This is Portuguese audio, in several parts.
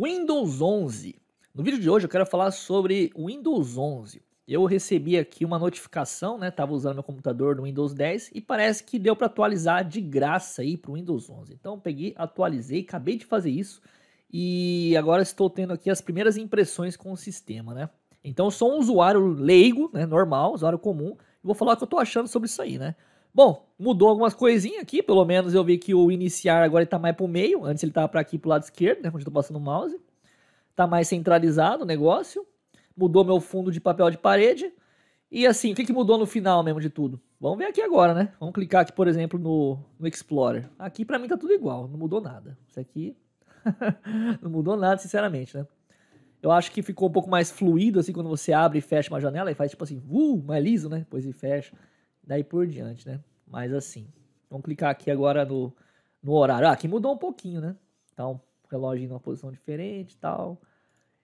Windows 11. No vídeo de hoje eu quero falar sobre Windows 11. Eu recebi aqui uma notificação, né? Tava usando meu computador no Windows 10 e parece que deu para atualizar de graça aí para o Windows 11. Então peguei, atualizei, acabei de fazer isso e agora estou tendo aqui as primeiras impressões com o sistema, né? Então sou um usuário leigo, né? Normal, usuário comum. E vou falar o que eu estou achando sobre isso aí, né? Bom, mudou algumas coisinhas aqui, pelo menos eu vi que o iniciar agora está mais para o meio, antes ele estava para aqui para o lado esquerdo, né, onde estou passando o mouse. Está mais centralizado o negócio. Mudou meu fundo de papel de parede. E assim, o que, que mudou no final mesmo de tudo? Vamos ver aqui agora, né? Vamos clicar aqui, por exemplo, no, no Explorer. Aqui para mim está tudo igual, não mudou nada. Isso aqui não mudou nada, sinceramente, né? Eu acho que ficou um pouco mais fluido, assim, quando você abre e fecha uma janela e faz tipo assim, uh, mais liso, né? Depois e fecha, daí por diante, né? Mas assim, vamos clicar aqui agora no, no horário. Ah, aqui mudou um pouquinho, né? Então, relógio em uma posição diferente e tal.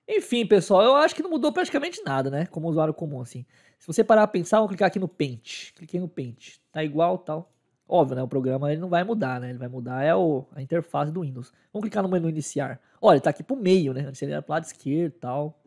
Enfim, pessoal, eu acho que não mudou praticamente nada, né? Como usuário comum, assim. Se você parar a pensar, vamos clicar aqui no Paint. Cliquei no Paint. Tá igual tal. Óbvio, né? O programa ele não vai mudar, né? Ele vai mudar é o, a interface do Windows. Vamos clicar no menu iniciar. Olha, tá aqui pro meio, né? Antes ele era pro lado esquerdo e tal.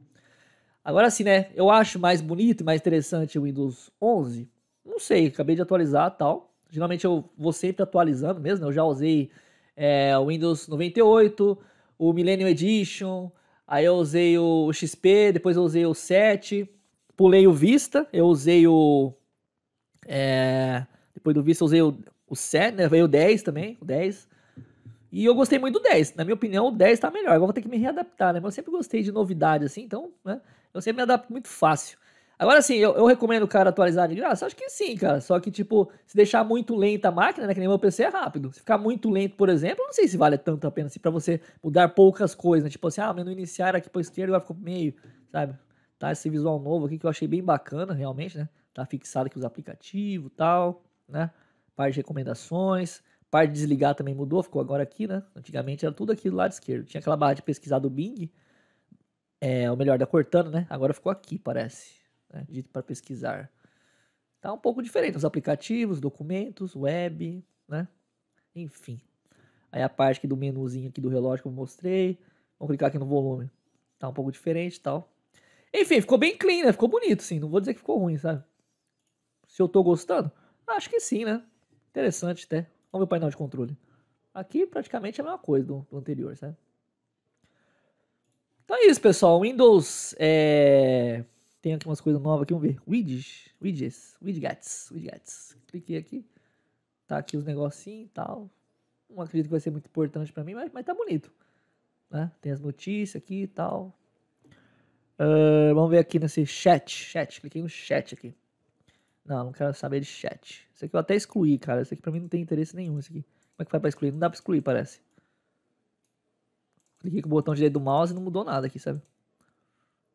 Agora sim, né? Eu acho mais bonito e mais interessante o Windows 11. Não sei, acabei de atualizar tal. Geralmente eu vou sempre atualizando mesmo. Né? Eu já usei é, o Windows 98, o Millennium Edition, aí eu usei o XP, depois eu usei o 7, pulei o Vista, eu usei o. É, depois do Vista eu usei o, o 7, né? Veio o 10 também, o 10. E eu gostei muito do 10. Na minha opinião, o 10 tá melhor. Agora vou ter que me readaptar, né? Mas eu sempre gostei de novidade, assim, então, né? Eu sempre me adapto muito fácil. Agora sim, eu, eu, recomendo o cara atualizar de graça? Acho que sim, cara. Só que, tipo, se deixar muito lenta a máquina, né? Que nem meu PC é rápido. Se ficar muito lento, por exemplo, não sei se vale tanto a pena assim, pra você mudar poucas coisas. Né? Tipo assim, ah, menu iniciar aqui pra esquerda, agora ficou meio, sabe? Tá esse visual novo aqui que eu achei bem bacana, realmente, né? Tá fixado aqui os aplicativos e tal, né? Parte de recomendações. Parte de desligar também mudou, ficou agora aqui, né? Antigamente era tudo aqui do lado esquerdo. Tinha aquela barra de pesquisar do Bing, é, ou melhor, da Cortana, né? Agora ficou aqui, parece né? para pesquisar. Tá um pouco diferente, os aplicativos, documentos, web, né? Enfim. Aí a parte aqui do menuzinho aqui do relógio que eu mostrei. Vamos clicar aqui no volume. Tá um pouco diferente e tal. Enfim, ficou bem clean, né? Ficou bonito, sim. Não vou dizer que ficou ruim, sabe? Se eu tô gostando, acho que sim, né? Interessante até. Vamos ver o painel de controle. Aqui praticamente é a mesma coisa do, do anterior, sabe? Então é isso, pessoal. Windows é tem aqui umas coisas novas aqui, vamos ver. Widgets, widgets, widgets, widgets. Cliquei aqui. Tá aqui os negocinhos e tal. Não acredito que vai ser muito importante para mim, mas, mas tá bonito. Né? Tem as notícias aqui e tal. Uh, vamos ver aqui nesse chat. Chat, cliquei no chat aqui. Não, não quero saber de chat. Isso aqui eu até excluí, cara. Isso aqui pra mim não tem interesse nenhum. Isso aqui. Como é que faz pra excluir? Não dá pra excluir, parece. Cliquei com o botão direito do mouse e não mudou nada aqui, sabe?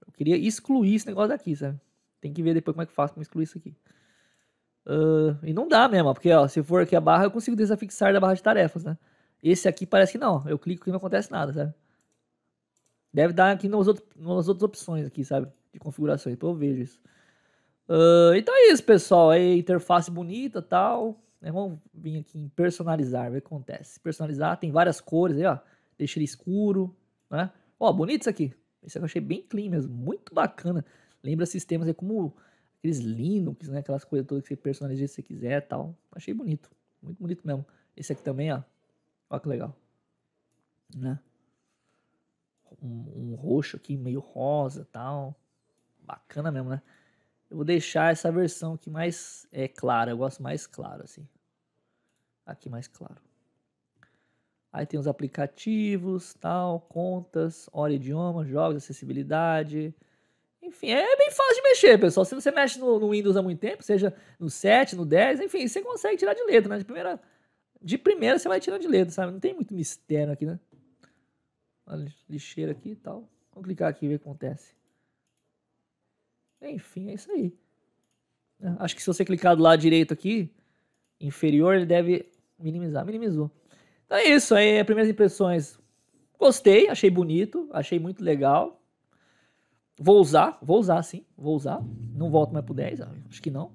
Eu queria excluir esse negócio daqui, sabe? Tem que ver depois como é que eu faço pra excluir isso aqui. Uh, e não dá mesmo, porque ó, se for aqui a barra, eu consigo desafixar da barra de tarefas, né? Esse aqui parece que não. Eu clico e não acontece nada, sabe? Deve dar aqui nos outros, nas outras opções aqui, sabe? De configurações. Então eu vejo isso. Uh, então é isso, pessoal. É interface bonita tal. Né, vamos vir aqui em personalizar, ver o que acontece. Personalizar, tem várias cores aí, ó. Deixa ele escuro, né? Ó, bonito isso aqui. Esse eu achei bem clean mesmo, muito bacana. Lembra sistemas aí como aqueles Linux, né? Aquelas coisas todas que você personaliza se você quiser tal. Achei bonito, muito bonito mesmo. Esse aqui também, ó. Olha que legal, né? Um, um roxo aqui, meio rosa tal. Bacana mesmo, né? Eu vou deixar essa versão aqui mais é, clara. Eu gosto mais claro, assim. Aqui mais claro. Aí tem os aplicativos, tal, contas, hora idioma, jogos, acessibilidade. Enfim, é bem fácil de mexer, pessoal. Se você mexe no, no Windows há muito tempo, seja no 7, no 10, enfim, você consegue tirar de letra, né? De primeira, de primeira você vai tirando de letra, sabe? Não tem muito mistério aqui, né? lixeira aqui e tal. Vamos clicar aqui e ver o que acontece. Enfim, é isso aí. Acho que se você clicar do lado direito aqui, inferior, ele deve minimizar. Minimizou. Então é isso aí, primeiras impressões. Gostei, achei bonito, achei muito legal. Vou usar, vou usar sim, vou usar. Não volto mais pro 10, ah, acho que não.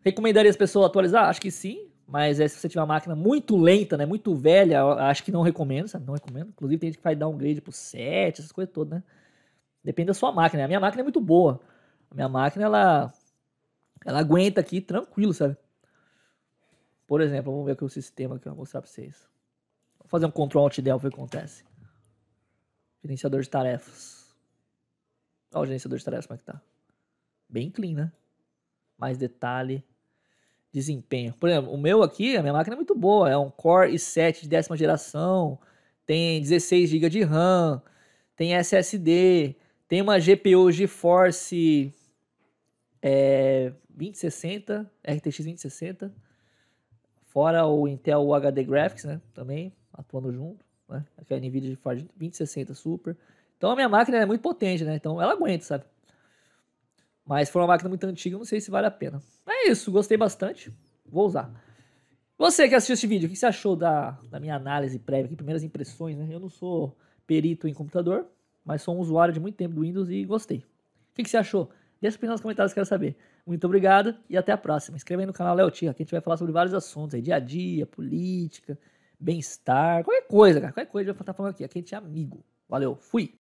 Recomendaria as pessoas atualizar? Acho que sim, mas é, se você tiver uma máquina muito lenta, né, muito velha, acho que não recomendo, sabe? Não recomendo. Inclusive tem gente que vai dar um grade pro 7, essas coisas todas, né? Depende da sua máquina. A minha máquina é muito boa. A minha máquina, ela, ela aguenta aqui tranquilo, sabe? Por exemplo, vamos ver aqui o sistema que eu vou mostrar pra vocês fazer um Ctrl Alt Del, ver o que acontece. Gerenciador de tarefas. Olha o gerenciador de tarefas como é que tá. Bem clean, né? Mais detalhe. Desempenho. Por exemplo, o meu aqui, a minha máquina é muito boa. É um Core i7 de décima geração. Tem 16 GB de RAM. Tem SSD. Tem uma GPU GeForce é, 2060, RTX 2060. Fora o Intel HD Graphics, né? Também atuando junto, né? Aquela NVIDIA faz 2060 Super. Então a minha máquina é muito potente, né? Então ela aguenta, sabe? Mas foi uma máquina muito antiga, não sei se vale a pena. É isso, gostei bastante. Vou usar. Você que assistiu esse vídeo, o que você achou da, da minha análise prévia aqui, primeiras impressões, né? Eu não sou perito em computador, mas sou um usuário de muito tempo do Windows e gostei. O que você achou? Deixa aqui nos comentários, quero saber. Muito obrigado e até a próxima. Inscreva aí no canal Léo Tia, que a gente vai falar sobre vários assuntos aí, dia a dia, política, bem-estar, qualquer coisa, cara, qualquer coisa, eu vou estar falando aqui. Aqui a gente é amigo. Valeu, fui!